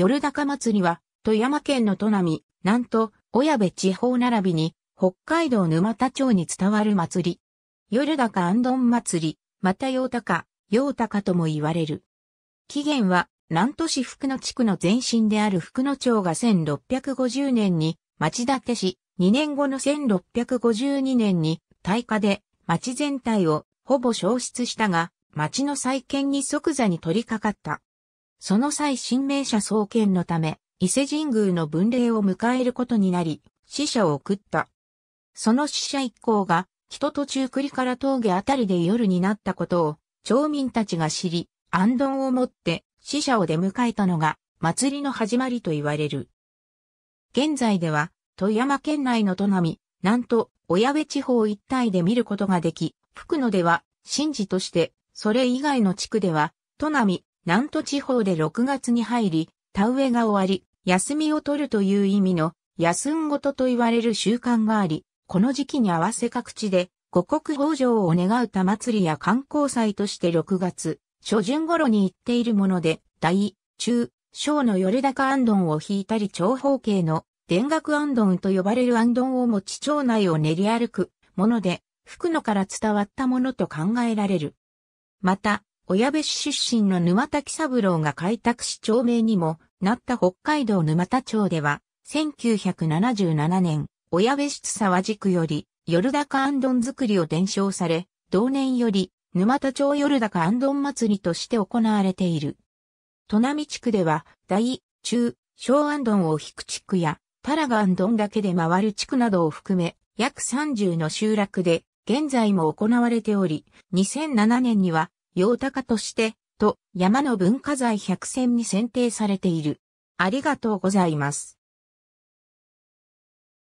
夜高祭りは、富山県の並、な南都、小部地方並びに、北海道沼田町に伝わる祭り。夜高安頓祭り、また陽高、陽高とも言われる。起源は、南都市福野地区の前身である福野町が1650年に、町立てし、2年後の1652年に、大火で、町全体を、ほぼ消失したが、町の再建に即座に取り掛かった。その際新名社創建のため、伊勢神宮の分霊を迎えることになり、死者を送った。その死者一行が、人途中栗から峠あたりで夜になったことを、町民たちが知り、安頓を持って死者を出迎えたのが、祭りの始まりと言われる。現在では、富山県内の都並、なんと、小矢部地方一帯で見ることができ、福野では、神事として、それ以外の地区では、都並。南都地方で6月に入り、田植えが終わり、休みを取るという意味の、休んごとと言われる習慣があり、この時期に合わせ各地で、五穀豊穣を願う田祭りや観光祭として6月、初旬頃に行っているもので、大、中、小の夜高安丼を引いたり長方形の田楽安丼と呼ばれる安丼を持ち町内を練り歩くもので、福野から伝わったものと考えられる。また、親部市出身の沼田喜三郎が開拓し町名にもなった北海道沼田町では、1977年、親部市沢地区より、夜高安丼作りを伝承され、同年より、沼田町夜高安丼祭りとして行われている。砺波地区では、大、中、小安丼を引く地区や、タラガ安丼だけで回る地区などを含め、約30の集落で、現在も行われており、2007年には、陽高として、と、山の文化財100選に選定されている。ありがとうございます。